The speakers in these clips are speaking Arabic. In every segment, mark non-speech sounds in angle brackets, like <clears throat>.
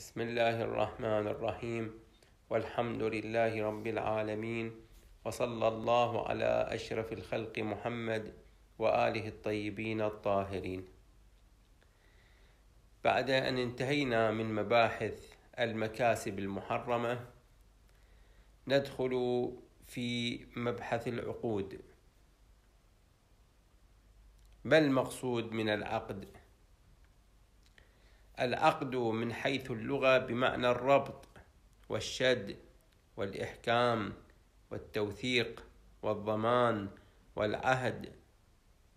بسم الله الرحمن الرحيم والحمد لله رب العالمين وصلى الله على اشرف الخلق محمد واله الطيبين الطاهرين بعد ان انتهينا من مباحث المكاسب المحرمه ندخل في مبحث العقود ما المقصود من العقد العقد من حيث اللغة بمعنى الربط والشد والإحكام والتوثيق والضمان والعهد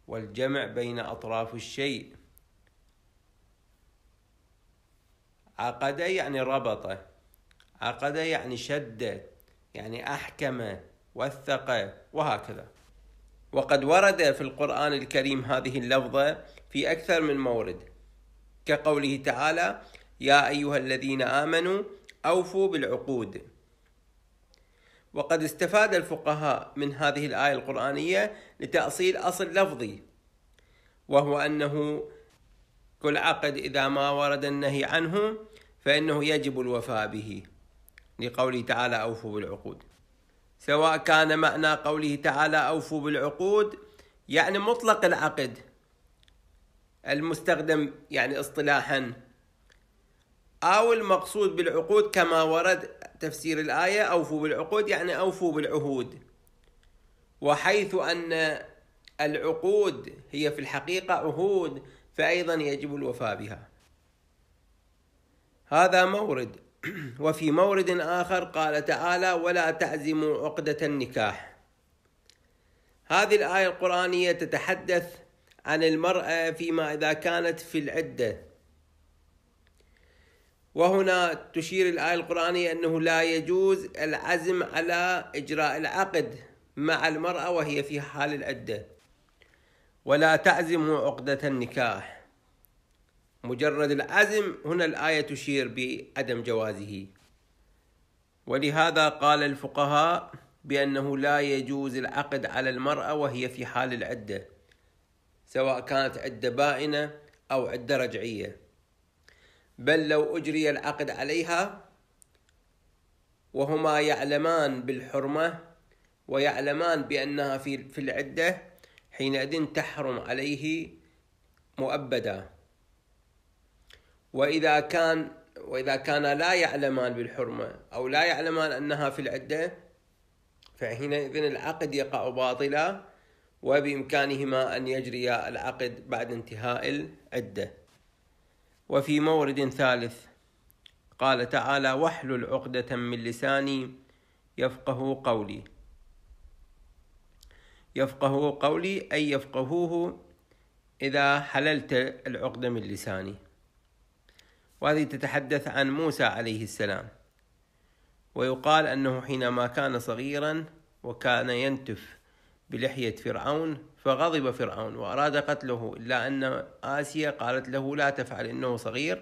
والجمع بين أطراف الشيء عقد يعني ربط عقد يعني شد يعني أحكم وثق وهكذا وقد ورد في القرآن الكريم هذه اللفظة في أكثر من مورد كقوله تعالى يا أيها الذين آمنوا أوفوا بالعقود وقد استفاد الفقهاء من هذه الآية القرآنية لتأصيل أصل لفظي وهو أنه كل عقد إذا ما ورد النهي عنه فإنه يجب الوفاء به لقوله تعالى أوفوا بالعقود سواء كان معنى قوله تعالى أوفوا بالعقود يعني مطلق العقد المستخدم يعني اصطلاحا أو المقصود بالعقود كما ورد تفسير الآية أوفوا بالعقود يعني أوفوا بالعهود وحيث أن العقود هي في الحقيقة عهود فأيضا يجب الوفاء بها هذا مورد <clears throat> وفي مورد آخر قال تعالى ولا تعزموا عقدة النكاح هذه الآية القرآنية تتحدث عن المرأة فيما إذا كانت في العدة وهنا تشير الآية القرآنية أنه لا يجوز العزم على إجراء العقد مع المرأة وهي في حال العدة ولا تعزم عقدة النكاح مجرد العزم هنا الآية تشير بعدم جوازه ولهذا قال الفقهاء بأنه لا يجوز العقد على المرأة وهي في حال العدة سواء كانت عدة بائنة أو عدة رجعية بل لو أجري العقد عليها وهما يعلمان بالحرمة ويعلمان بأنها في في العدة حينئذ تحرم عليه مؤبدا وإذا كان وإذا كان لا يعلمان بالحرمة أو لا يعلمان أنها في العدة فحينئذ العقد يقع باطلا وبإمكانهما أن يجري العقد بعد انتهاء العدة وفي مورد ثالث قال تعالى واحلل عقدة من لساني يفقه قولي يفقه قولي أي يفقهوه إذا حللت العقدة من لساني وهذه تتحدث عن موسى عليه السلام ويقال أنه حينما كان صغيرا وكان ينتف بلحية فرعون فغضب فرعون وأراد قتله إلا أن آسيا قالت له لا تفعل إنه صغير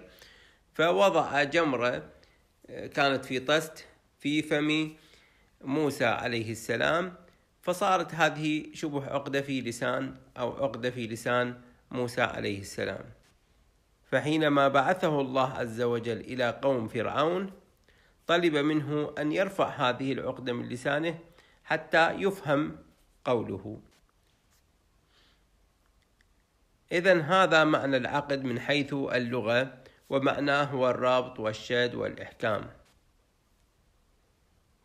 فوضع جمرة آه، كانت في طست في فم موسى عليه السلام فصارت هذه شبه عقدة في لسان أو عقدة في لسان موسى عليه السلام فحينما بعثه الله عز وجل إلى قوم فرعون طلب منه أن يرفع هذه العقدة من لسانه حتى يفهم قوله إذا هذا معنى العقد من حيث اللغة ومعناه هو الرابط والشد والإحكام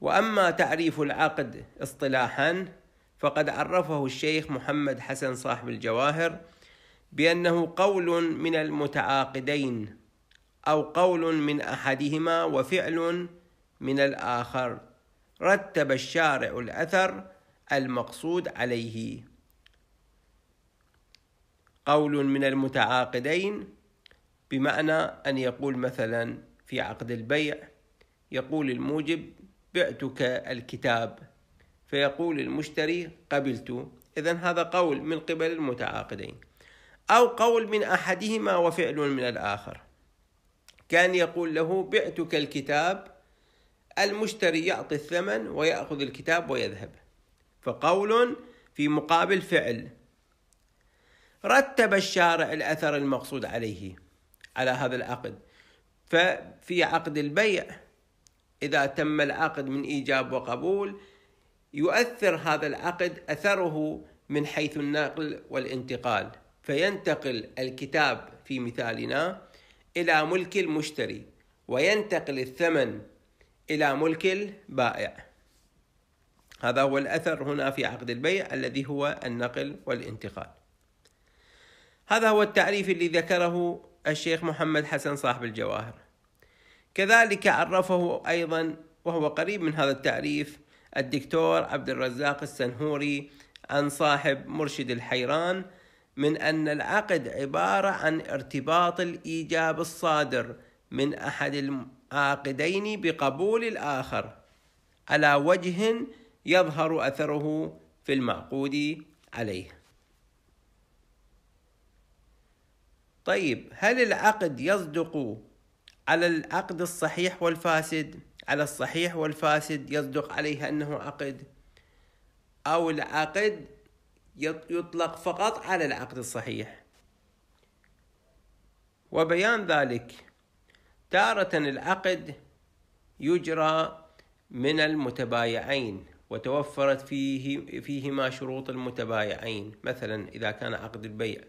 وأما تعريف العقد اصطلاحا فقد عرفه الشيخ محمد حسن صاحب الجواهر بأنه قول من المتعاقدين أو قول من أحدهما وفعل من الآخر رتب الشارع الأثر المقصود عليه قول من المتعاقدين بمعنى أن يقول مثلا في عقد البيع يقول الموجب بعتك الكتاب فيقول المشتري قبلت إذا هذا قول من قبل المتعاقدين أو قول من أحدهما وفعل من الآخر كان يقول له بعتك الكتاب المشتري يعطي الثمن ويأخذ الكتاب ويذهب فقول في مقابل فعل رتب الشارع الأثر المقصود عليه على هذا العقد ففي عقد البيع إذا تم العقد من إيجاب وقبول يؤثر هذا العقد أثره من حيث النقل والانتقال فينتقل الكتاب في مثالنا إلى ملك المشتري وينتقل الثمن إلى ملك البائع هذا هو الأثر هنا في عقد البيع الذي هو النقل والانتقال هذا هو التعريف اللي ذكره الشيخ محمد حسن صاحب الجواهر كذلك عرفه أيضا وهو قريب من هذا التعريف الدكتور عبد الرزاق السنهوري عن صاحب مرشد الحيران من أن العقد عبارة عن ارتباط الإيجاب الصادر من أحد العاقدين بقبول الآخر على وجه يظهر أثره في المعقود عليه طيب هل العقد يصدق على العقد الصحيح والفاسد على الصحيح والفاسد يصدق عليه أنه عقد أو العقد يطلق فقط على العقد الصحيح وبيان ذلك تارة العقد يجرى من المتبايعين وتوفرت فيه فيهما شروط المتبايعين مثلا إذا كان عقد البيع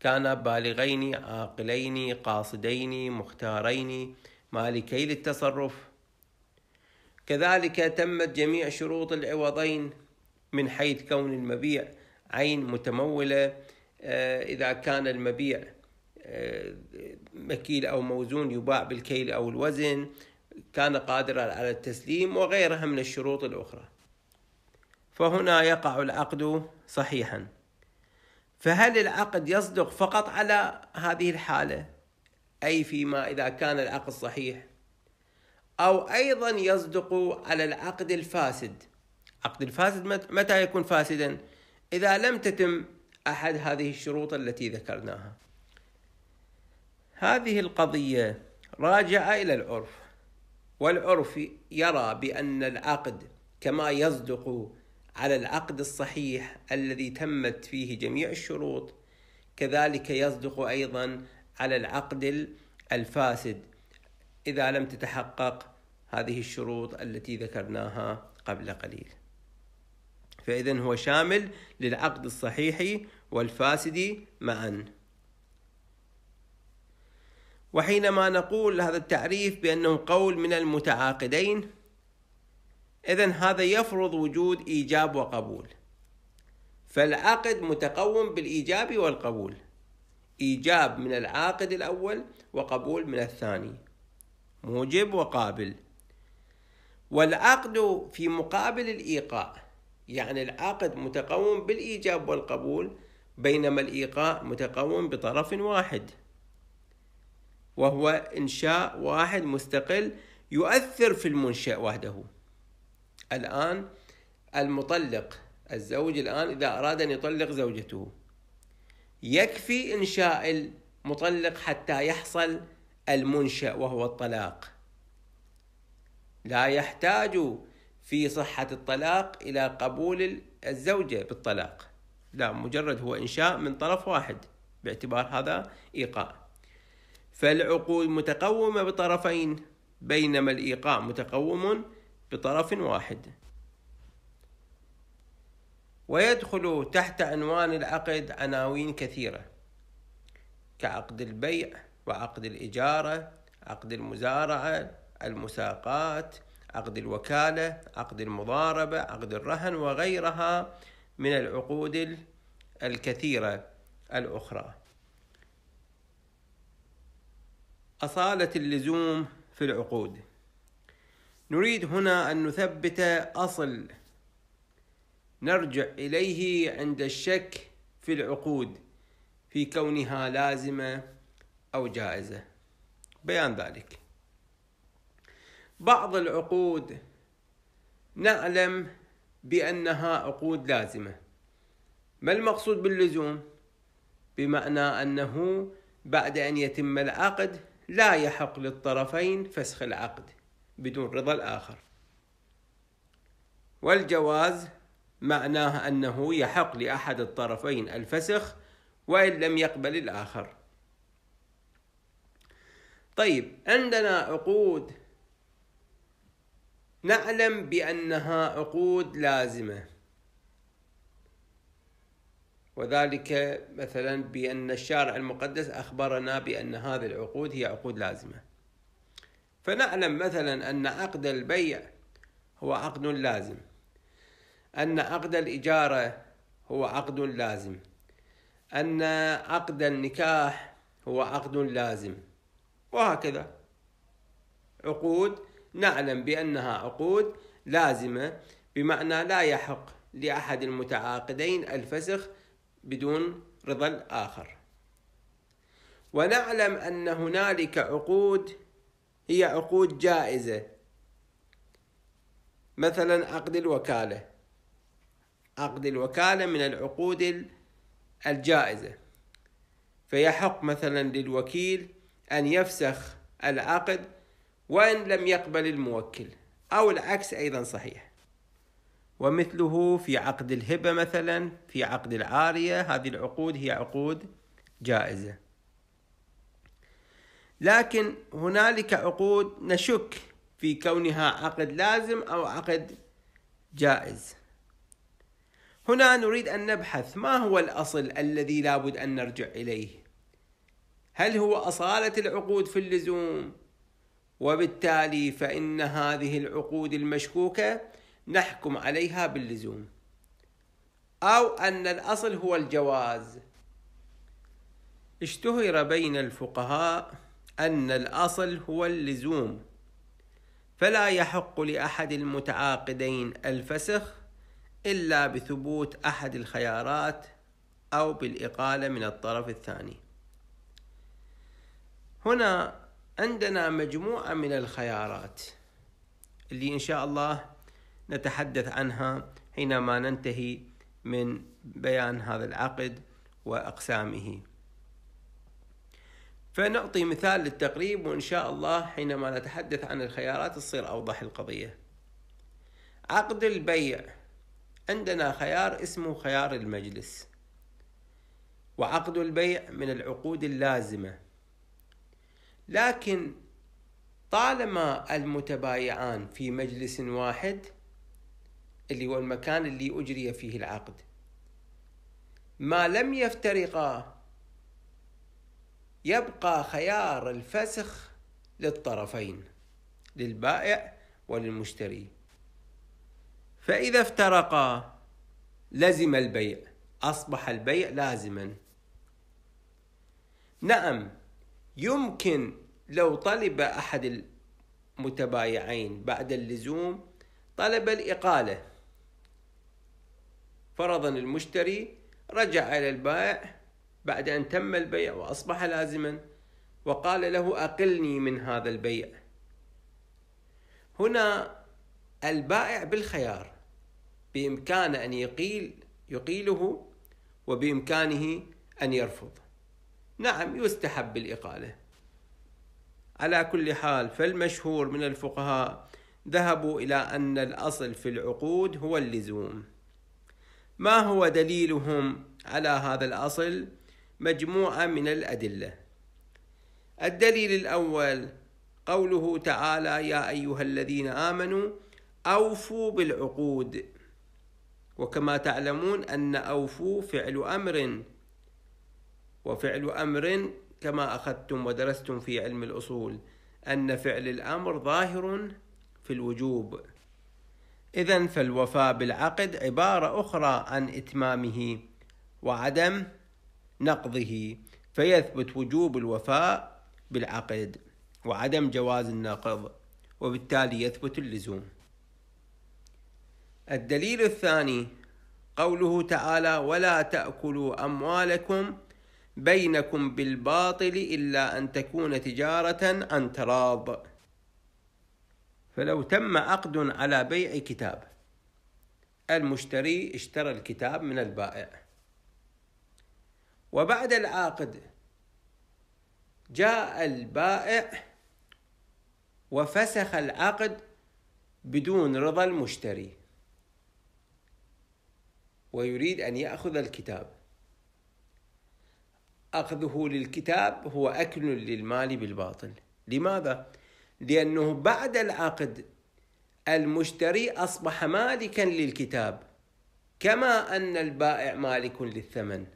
كان بالغين عاقلين قاصدين مختارين مالكي للتصرف كذلك تمت جميع شروط العوضين من حيث كون المبيع عين متمولة آه، إذا كان المبيع آه، مكيل أو موزون يباع بالكيل أو الوزن كان قادرا على التسليم وغيرها من الشروط الأخرى فهنا يقع العقد صحيحا فهل العقد يصدق فقط على هذه الحالة أي فيما إذا كان العقد صحيح أو أيضا يصدق على العقد الفاسد عقد الفاسد متى يكون فاسدا إذا لم تتم أحد هذه الشروط التي ذكرناها هذه القضية راجعة إلى العرف والعرف يرى بأن العقد كما يصدق على العقد الصحيح الذي تمت فيه جميع الشروط كذلك يصدق أيضا على العقد الفاسد إذا لم تتحقق هذه الشروط التي ذكرناها قبل قليل فإذا هو شامل للعقد الصحيح والفاسد معا وحينما نقول هذا التعريف بأنه قول من المتعاقدين إذا هذا يفرض وجود إيجاب وقبول فالعقد متقوم بالإيجاب والقبول إيجاب من العاقد الأول وقبول من الثاني موجب وقابل والعقد في مقابل الإيقاع يعني العقد متقوم بالإيجاب والقبول بينما الإيقاع متقوم بطرف واحد وهو إنشاء واحد مستقل يؤثر في المنشأ وحده الآن المطلق الزوج الآن إذا أراد أن يطلق زوجته يكفي إنشاء المطلق حتى يحصل المنشأ وهو الطلاق لا يحتاج في صحة الطلاق إلى قبول الزوجة بالطلاق لا مجرد هو إنشاء من طرف واحد باعتبار هذا إيقاع فالعقود متقومة بطرفين بينما الإيقاع متقوم بطرف واحد ويدخل تحت عنوان العقد عناوين كثيرة كعقد البيع وعقد الإجارة عقد المزارعة المساقات عقد الوكالة عقد المضاربة عقد الرهن وغيرها من العقود الكثيرة الأخرى أصالة اللزوم في العقود نريد هنا أن نثبت أصل نرجع إليه عند الشك في العقود في كونها لازمة أو جائزة بيان ذلك بعض العقود نعلم بأنها عقود لازمة ما المقصود باللزوم؟ بمعنى أنه بعد أن يتم العقد لا يحق للطرفين فسخ العقد بدون رضا الآخر والجواز معناه أنه يحق لأحد الطرفين الفسخ وإن لم يقبل الآخر طيب عندنا عقود نعلم بأنها عقود لازمة وذلك مثلا بأن الشارع المقدس أخبرنا بأن هذه العقود هي عقود لازمة فنعلم مثلا أن عقد البيع هو عقد لازم أن عقد الإجارة هو عقد لازم أن عقد النكاح هو عقد لازم وهكذا عقود نعلم بأنها عقود لازمة بمعنى لا يحق لأحد المتعاقدين الفسخ بدون رضا الآخر ونعلم أن هنالك عقود هي عقود جائزة مثلا عقد الوكالة عقد الوكالة من العقود الجائزة فيحق مثلا للوكيل أن يفسخ العقد وإن لم يقبل الموكل أو العكس أيضا صحيح ومثله في عقد الهبة مثلا في عقد العارية هذه العقود هي عقود جائزة لكن هنالك عقود نشك في كونها عقد لازم أو عقد جائز هنا نريد أن نبحث ما هو الأصل الذي لابد أن نرجع إليه هل هو أصالة العقود في اللزوم وبالتالي فإن هذه العقود المشكوكة نحكم عليها باللزوم أو أن الأصل هو الجواز اشتهر بين الفقهاء أن الأصل هو اللزوم فلا يحق لأحد المتعاقدين الفسخ إلا بثبوت أحد الخيارات أو بالإقالة من الطرف الثاني هنا عندنا مجموعة من الخيارات اللي إن شاء الله نتحدث عنها حينما ننتهي من بيان هذا العقد واقسامه فنعطي مثال للتقريب وان شاء الله حينما نتحدث عن الخيارات تصير اوضح القضيه عقد البيع عندنا خيار اسمه خيار المجلس وعقد البيع من العقود اللازمه لكن طالما المتبايعان في مجلس واحد اللي هو المكان اللي أجري فيه العقد ما لم يفترقا يبقى خيار الفسخ للطرفين للبائع وللمشتري فإذا افترقا لزم البيع أصبح البيع لازما نعم يمكن لو طلب أحد المتبايعين بعد اللزوم طلب الإقالة فرضا المشتري رجع إلى البائع بعد أن تم البيع وأصبح لازما وقال له أقلني من هذا البيع هنا البائع بالخيار بإمكانه أن يقيل يقيله وبإمكانه أن يرفض نعم يستحب الإقالة على كل حال فالمشهور من الفقهاء ذهبوا إلى أن الأصل في العقود هو اللزوم ما هو دليلهم على هذا الأصل؟ مجموعة من الأدلة. الدليل الأول قوله تعالى: يا أيها الذين آمنوا أوفوا بالعقود. وكما تعلمون أن أوفوا فعل أمر، وفعل أمر كما أخذتم ودرستم في علم الأصول أن فعل الأمر ظاهر في الوجوب. إذا فالوفاء بالعقد عبارة أخرى عن إتمامه وعدم نقضه فيثبت وجوب الوفاء بالعقد وعدم جواز النقض وبالتالي يثبت اللزوم الدليل الثاني قوله تعالى ولا تأكلوا أموالكم بينكم بالباطل إلا أن تكون تجارة عن تراض فلو تم عقد على بيع كتاب المشتري اشترى الكتاب من البائع وبعد العقد جاء البائع وفسخ العقد بدون رضا المشتري ويريد أن يأخذ الكتاب أخذه للكتاب هو أكل للمال بالباطل لماذا؟ لأنه بعد العقد المشتري أصبح مالكا للكتاب كما أن البائع مالك للثمن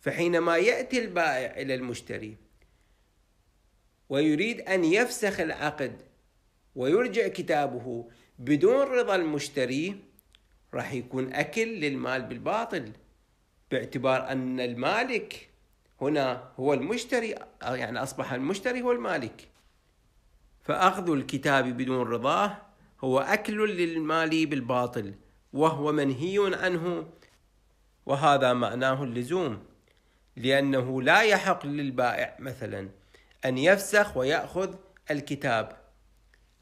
فحينما يأتي البائع إلى المشتري ويريد أن يفسخ العقد ويرجع كتابه بدون رضا المشتري راح يكون أكل للمال بالباطل باعتبار أن المالك هنا هو المشتري يعني أصبح المشتري هو المالك فأخذ الكتاب بدون رضاه هو أكل للمال بالباطل وهو منهي عنه وهذا معناه اللزوم لأنه لا يحق للبائع مثلا أن يفسخ ويأخذ الكتاب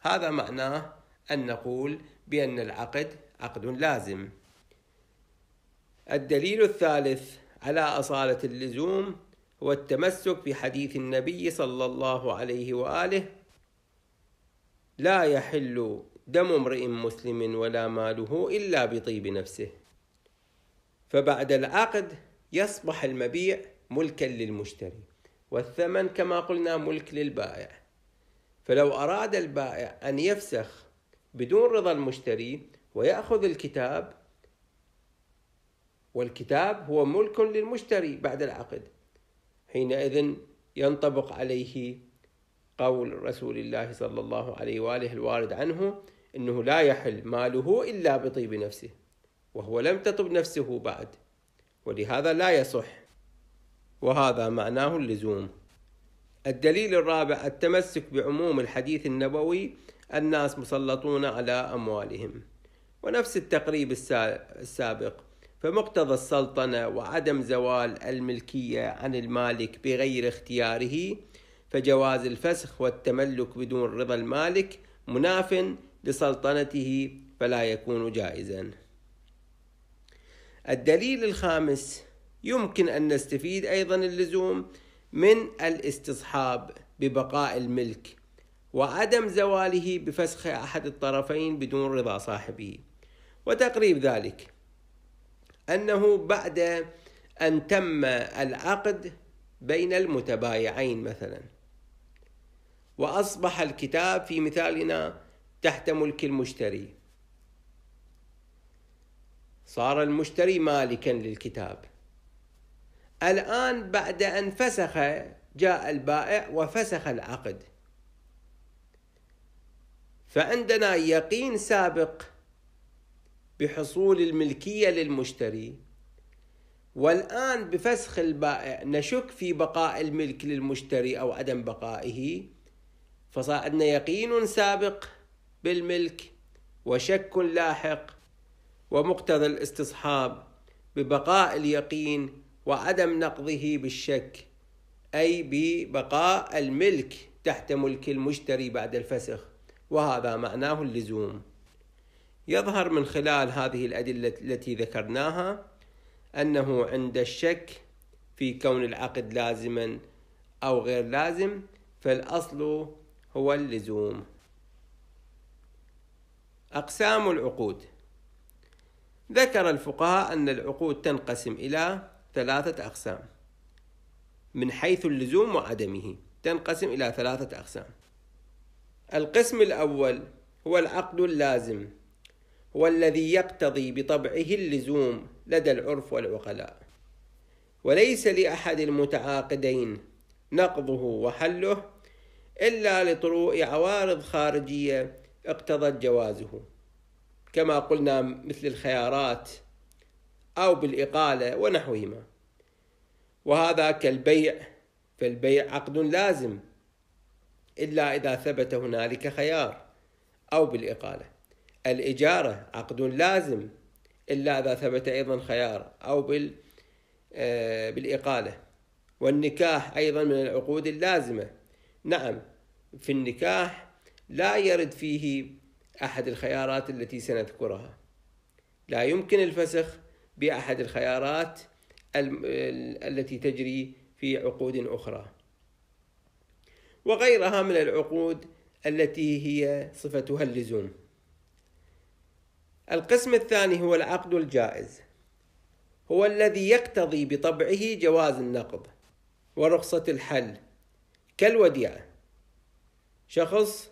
هذا معناه أن نقول بأن العقد عقد لازم الدليل الثالث على أصالة اللزوم هو التمسك بحديث النبي صلى الله عليه وآله لا يحل دم امرئ مسلم ولا ماله إلا بطيب نفسه فبعد العقد يصبح المبيع ملكا للمشتري والثمن كما قلنا ملك للبائع فلو أراد البائع أن يفسخ بدون رضا المشتري ويأخذ الكتاب والكتاب هو ملك للمشتري بعد العقد حينئذ ينطبق عليه قول رسول الله صلى الله عليه واله الوارد عنه انه لا يحل ماله الا بطيب نفسه وهو لم تطب نفسه بعد ولهذا لا يصح وهذا معناه اللزوم الدليل الرابع التمسك بعموم الحديث النبوي الناس مسلطون على اموالهم ونفس التقريب السابق فمقتضى السلطنه وعدم زوال الملكيه عن المالك بغير اختياره فجواز الفسخ والتملك بدون رضا المالك مناف لسلطنته فلا يكون جائزا الدليل الخامس يمكن أن نستفيد أيضا اللزوم من الاستصحاب ببقاء الملك وعدم زواله بفسخ أحد الطرفين بدون رضا صاحبه وتقريب ذلك أنه بعد أن تم العقد بين المتبايعين مثلاً وأصبح الكتاب في مثالنا تحت ملك المشتري صار المشتري مالكا للكتاب الآن بعد أن فسخ جاء البائع وفسخ العقد فعندنا يقين سابق بحصول الملكية للمشتري والآن بفسخ البائع نشك في بقاء الملك للمشتري أو عدم بقائه فصار عندنا يقين سابق بالملك وشك لاحق ومقتضى الاستصحاب ببقاء اليقين وعدم نقضه بالشك أي ببقاء الملك تحت ملك المشتري بعد الفسخ وهذا معناه اللزوم يظهر من خلال هذه الأدلة التي ذكرناها أنه عند الشك في كون العقد لازما أو غير لازم فالأصل هو اللزوم أقسام العقود ذكر الفقهاء أن العقود تنقسم إلى ثلاثة أقسام من حيث اللزوم وعدمه تنقسم إلى ثلاثة أقسام القسم الأول هو العقد اللازم هو الذي يقتضي بطبعه اللزوم لدى العرف والعقلاء وليس لأحد المتعاقدين نقضه وحله إلا لطروء عوارض خارجية اقتضت جوازه كما قلنا مثل الخيارات أو بالإقالة ونحوهما وهذا كالبيع فالبيع عقد لازم إلا إذا ثبت هنالك خيار أو بالإقالة الإجارة عقد لازم إلا إذا ثبت أيضا خيار أو بال آه، بالإقالة والنكاح أيضا من العقود اللازمة نعم في النكاح لا يرد فيه أحد الخيارات التي سنذكرها لا يمكن الفسخ بأحد الخيارات التي تجري في عقود أخرى وغيرها من العقود التي هي صفتها اللزوم القسم الثاني هو العقد الجائز هو الذي يقتضي بطبعه جواز النقض ورخصة الحل كالوديعة شخص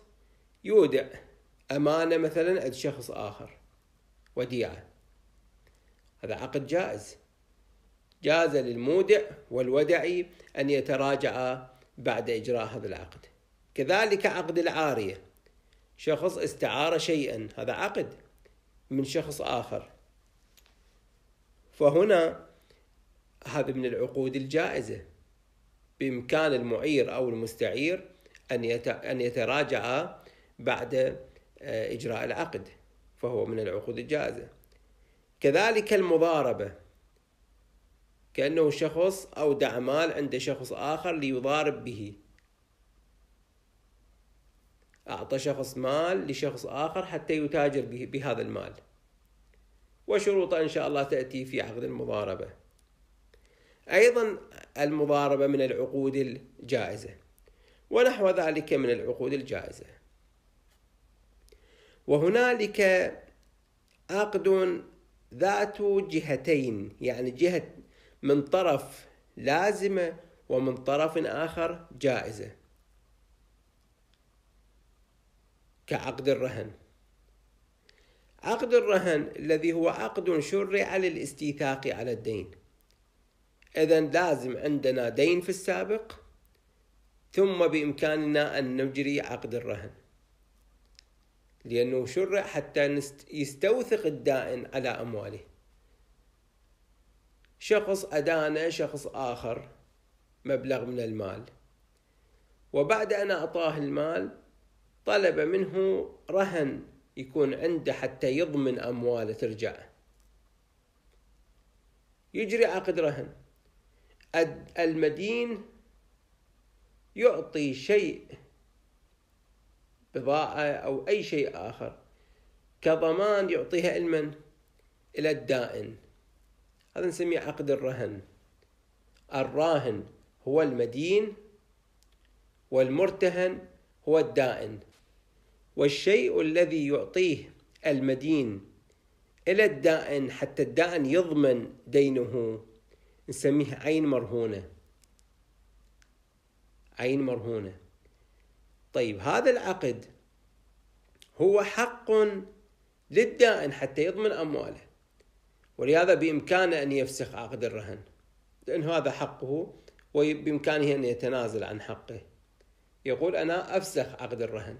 يودع أمانة مثلا عند شخص آخر وديعة هذا عقد جائز جاز للمودع والودعي أن يتراجع بعد إجراء هذا العقد كذلك عقد العارية شخص استعار شيئا هذا عقد من شخص آخر فهنا هذا من العقود الجائزة بإمكان المعير أو المستعير أن أن يتراجع بعد آه، إجراء العقد فهو من العقود الجائزة كذلك المضاربة كأنه شخص أودع مال عند شخص آخر ليضارب به أعطى شخص مال لشخص آخر حتى يتاجر بهذا المال وشروط إن شاء الله تأتي في عقد المضاربة أيضا المضاربة من العقود الجائزة ونحو ذلك من العقود الجائزة وهنالك عقد ذات جهتين يعني جهة من طرف لازمة ومن طرف آخر جائزة كعقد الرهن عقد الرهن الذي هو عقد شرع للاستيثاق على الدين إذا لازم عندنا دين في السابق ثم بإمكاننا أن نجري عقد الرهن لأنه شرع حتى يستوثق الدائن على أمواله شخص أدان شخص آخر مبلغ من المال وبعد أن أعطاه المال طلب منه رهن يكون عنده حتى يضمن أمواله ترجع يجري عقد رهن المدين يعطي شيء بضاعة أو أي شيء آخر كضمان يعطيها المن إلى الدائن هذا نسميه عقد الرهن الراهن هو المدين والمرتهن هو الدائن والشيء الذي يعطيه المدين إلى الدائن حتى الدائن يضمن دينه نسميه عين مرهونه عين مرهونة طيب هذا العقد هو حق للدائن حتى يضمن أمواله ولهذا بإمكانه أن يفسخ عقد الرهن لأن هذا حقه وبإمكانه أن يتنازل عن حقه يقول أنا أفسخ عقد الرهن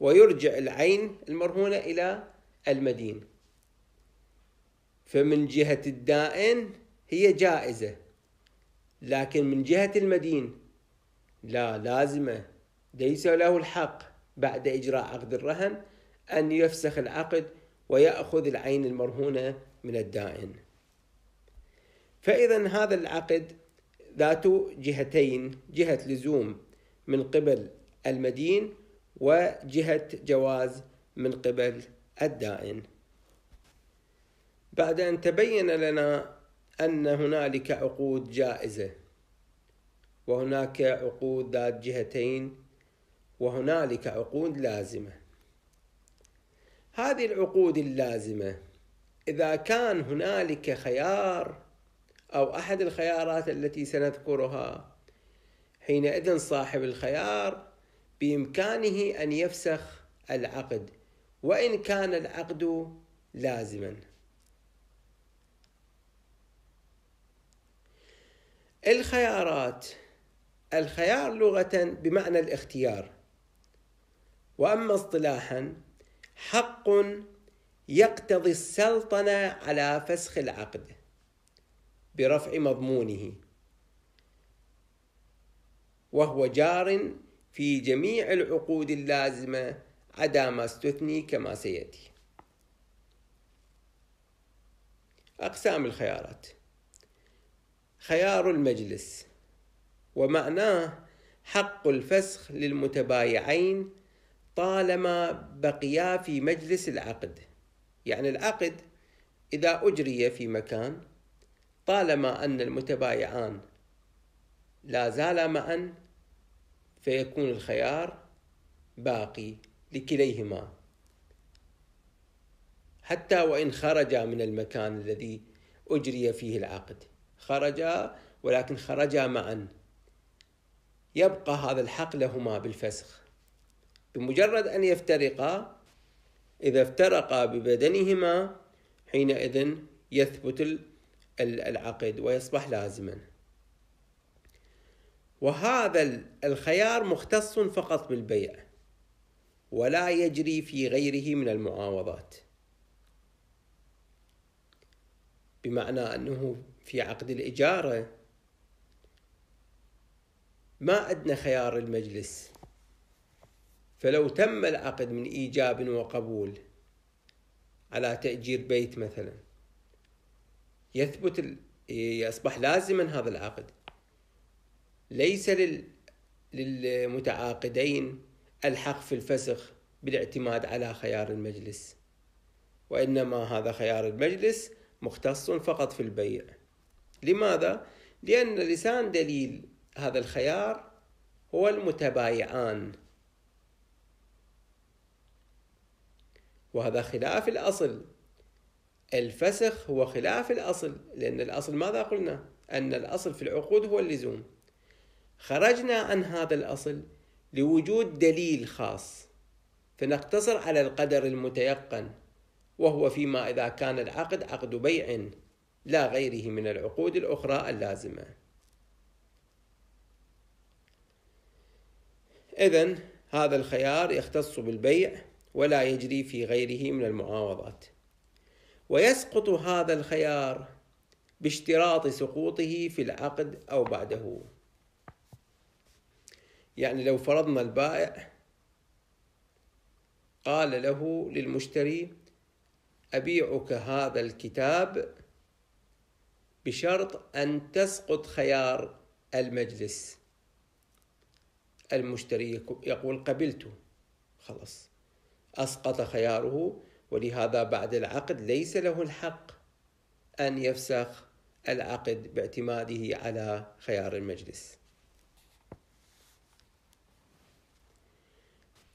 ويرجع العين المرهونة إلى المدين فمن جهة الدائن هي جائزة لكن من جهة المدين لا لازمه ليس له الحق بعد إجراء عقد الرهن أن يفسخ العقد ويأخذ العين المرهونة من الدائن فإذا هذا العقد ذات جهتين جهة لزوم من قبل المدين وجهة جواز من قبل الدائن بعد أن تبين لنا أن هنالك عقود جائزة وهناك عقود ذات جهتين وهنالك عقود لازمه هذه العقود اللازمه اذا كان هنالك خيار او احد الخيارات التي سنذكرها حينئذ صاحب الخيار بامكانه ان يفسخ العقد وان كان العقد لازما الخيارات الخيار لغة بمعنى الاختيار وأما اصطلاحا حق يقتضي السلطنة على فسخ العقد برفع مضمونه وهو جار في جميع العقود اللازمة عدا ما استثني كما سيأتي أقسام الخيارات خيار المجلس ومعناه حق الفسخ للمتبايعين طالما بقيا في مجلس العقد يعني العقد إذا أجري في مكان طالما أن المتبايعان لا زالا معا فيكون الخيار باقي لكليهما حتى وإن خرجا من المكان الذي أجري فيه العقد خرجا ولكن خرجا معا يبقى هذا الحق لهما بالفسخ بمجرد أن يفترقا إذا افترقا ببدنهما حينئذ يثبت العقد ويصبح لازما وهذا الخيار مختص فقط بالبيع ولا يجري في غيره من المعاوضات بمعنى أنه في عقد الإجارة ما عندنا خيار المجلس فلو تم العقد من إيجاب وقبول على تأجير بيت مثلا يثبت إيه، يصبح لازما هذا العقد ليس لل للمتعاقدين الحق في الفسخ بالاعتماد على خيار المجلس وإنما هذا خيار المجلس مختص فقط في البيع لماذا؟ لأن لسان دليل هذا الخيار هو المتبايعان وهذا خلاف الأصل الفسخ هو خلاف الأصل لأن الأصل ماذا قلنا؟ أن الأصل في العقود هو اللزوم خرجنا عن هذا الأصل لوجود دليل خاص فنقتصر على القدر المتيقن وهو فيما إذا كان العقد عقد بيع لا غيره من العقود الأخرى اللازمة إذا هذا الخيار يختص بالبيع ولا يجري في غيره من المعاوضات ويسقط هذا الخيار باشتراط سقوطه في العقد أو بعده يعني لو فرضنا البائع قال له للمشتري أبيعك هذا الكتاب بشرط أن تسقط خيار المجلس المشتري يقول قبلت خلاص أسقط خياره ولهذا بعد العقد ليس له الحق أن يفسخ العقد باعتماده على خيار المجلس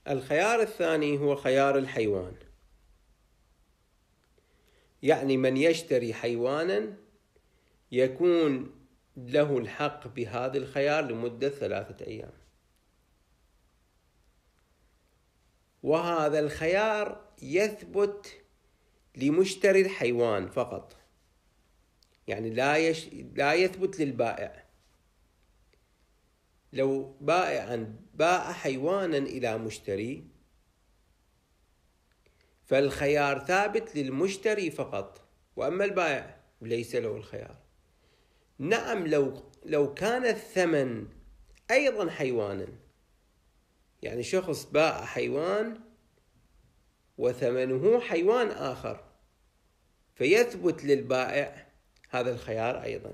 الخيار الثاني هو خيار الحيوان يعني من يشتري حيوانا يكون له الحق بهذا الخيار لمدة ثلاثة أيام وهذا الخيار يثبت لمشتري الحيوان فقط يعني لا يش... لا يثبت للبائع لو بائعا باع حيوانا إلى مشتري فالخيار ثابت للمشتري فقط وأما البائع ليس له الخيار نعم لو لو كان الثمن أيضا حيوانا يعني شخص باع حيوان وثمنه حيوان آخر فيثبت للبائع هذا الخيار أيضا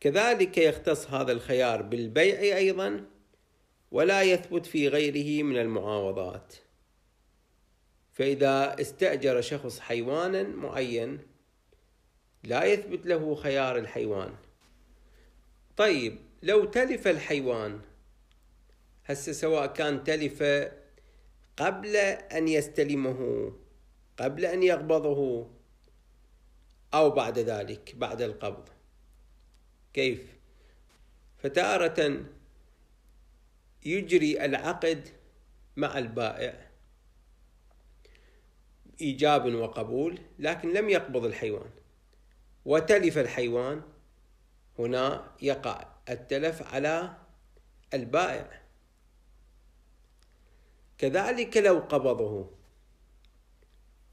كذلك يختص هذا الخيار بالبيع أيضا ولا يثبت في غيره من المعاوضات فإذا استأجر شخص حيوانا معين لا يثبت له خيار الحيوان طيب لو تلف الحيوان هسه سواء كان تلف قبل أن يستلمه قبل أن يقبضه أو بعد ذلك بعد القبض كيف فتارة يجري العقد مع البائع إيجاب وقبول لكن لم يقبض الحيوان وتلف الحيوان هنا يقع التلف على البائع كذلك لو قبضه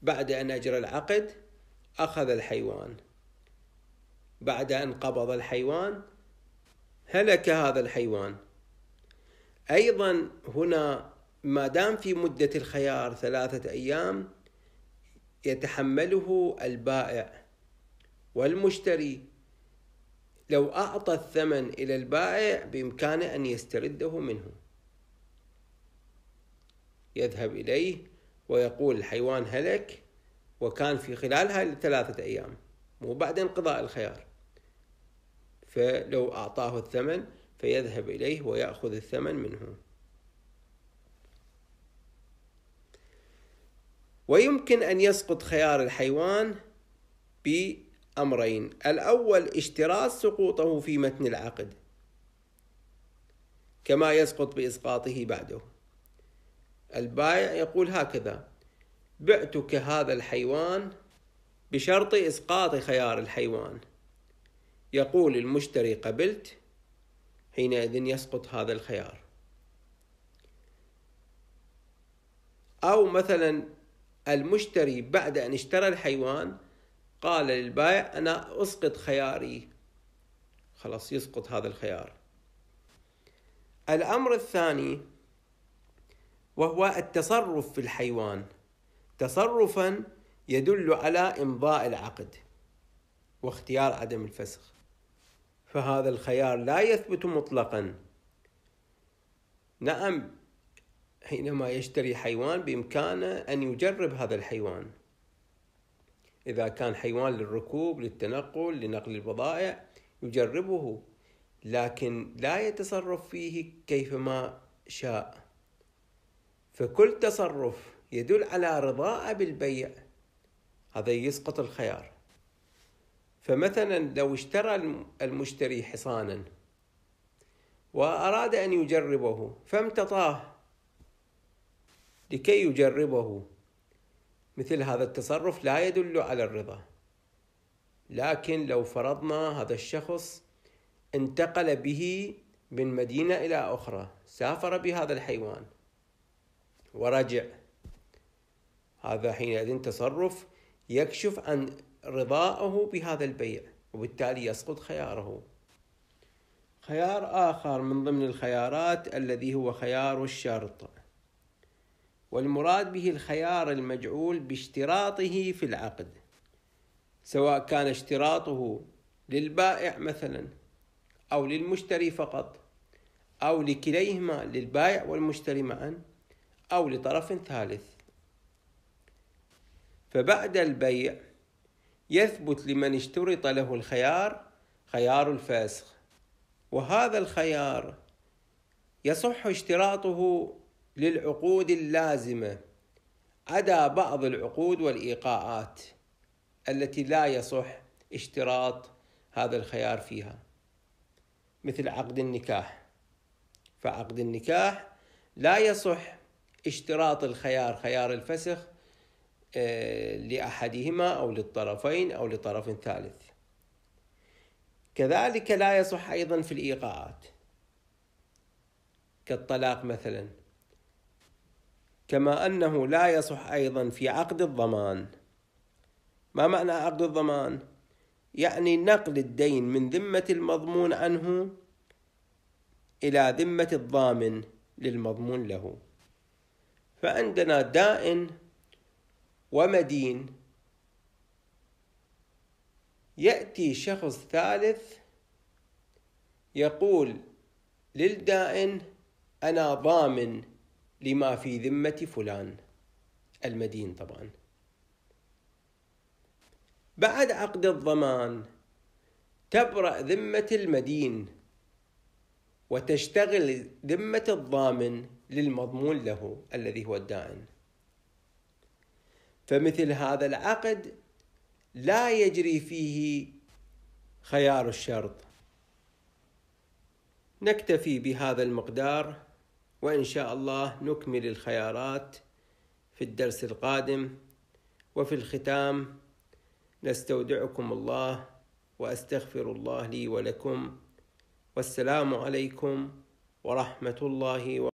بعد أن أجرى العقد أخذ الحيوان بعد أن قبض الحيوان هلك هذا الحيوان أيضا هنا ما دام في مدة الخيار ثلاثة أيام يتحمله البائع والمشتري لو أعطى الثمن إلى البائع بإمكانه أن يسترده منه يذهب إليه ويقول الحيوان هلك وكان في خلال هاي الثلاثة أيام مو بعد انقضاء الخيار فلو أعطاه الثمن فيذهب إليه ويأخذ الثمن منه ويمكن أن يسقط خيار الحيوان بأمرين الأول اشتراط سقوطه في متن العقد كما يسقط بإسقاطه بعده البائع يقول هكذا بعتك هذا الحيوان بشرط إسقاط خيار الحيوان يقول المشتري قبلت حينئذ يسقط هذا الخيار أو مثلا المشتري بعد أن اشترى الحيوان قال للبائع أنا أسقط خياري خلاص يسقط هذا الخيار الأمر الثاني وهو التصرف في الحيوان تصرفا يدل على إمضاء العقد واختيار عدم الفسخ فهذا الخيار لا يثبت مطلقا نعم حينما يشتري حيوان بإمكانه أن يجرب هذا الحيوان إذا كان حيوان للركوب للتنقل لنقل البضائع يجربه لكن لا يتصرف فيه كيفما شاء فكل تصرف يدل على رضاء بالبيع هذا يسقط الخيار فمثلا لو اشترى المشتري حصانا وأراد أن يجربه فامتطاه لكي يجربه مثل هذا التصرف لا يدل على الرضا لكن لو فرضنا هذا الشخص انتقل به من مدينة إلى أخرى سافر بهذا الحيوان ورجع هذا حينئذ تصرف يكشف عن رضائه بهذا البيع وبالتالي يسقط خياره خيار آخر من ضمن الخيارات الذي هو خيار الشرط والمراد به الخيار المجعول باشتراطه في العقد سواء كان اشتراطه للبائع مثلا أو للمشتري فقط أو لكليهما للبائع والمشتري معا أو لطرف ثالث فبعد البيع يثبت لمن اشترط له الخيار خيار الفسخ وهذا الخيار يصح اشتراطه للعقود اللازمه عدا بعض العقود والايقاعات التي لا يصح اشتراط هذا الخيار فيها مثل عقد النكاح فعقد النكاح لا يصح اشتراط الخيار خيار الفسخ آه، لأحدهما أو للطرفين أو لطرف ثالث كذلك لا يصح أيضا في الإيقاعات كالطلاق مثلا كما أنه لا يصح أيضا في عقد الضمان ما معنى عقد الضمان؟ يعني نقل الدين من ذمة المضمون عنه إلى ذمة الضامن للمضمون له فعندنا دائن ومدين يأتي شخص ثالث يقول للدائن أنا ضامن لما في ذمة فلان المدين طبعا بعد عقد الضمان تبرأ ذمة المدين وتشتغل ذمة الضامن للمضمون له الذي هو الدائن فمثل هذا العقد لا يجري فيه خيار الشرط نكتفي بهذا المقدار وإن شاء الله نكمل الخيارات في الدرس القادم وفي الختام نستودعكم الله واستغفر الله لي ولكم والسلام عليكم ورحمه الله وبركاته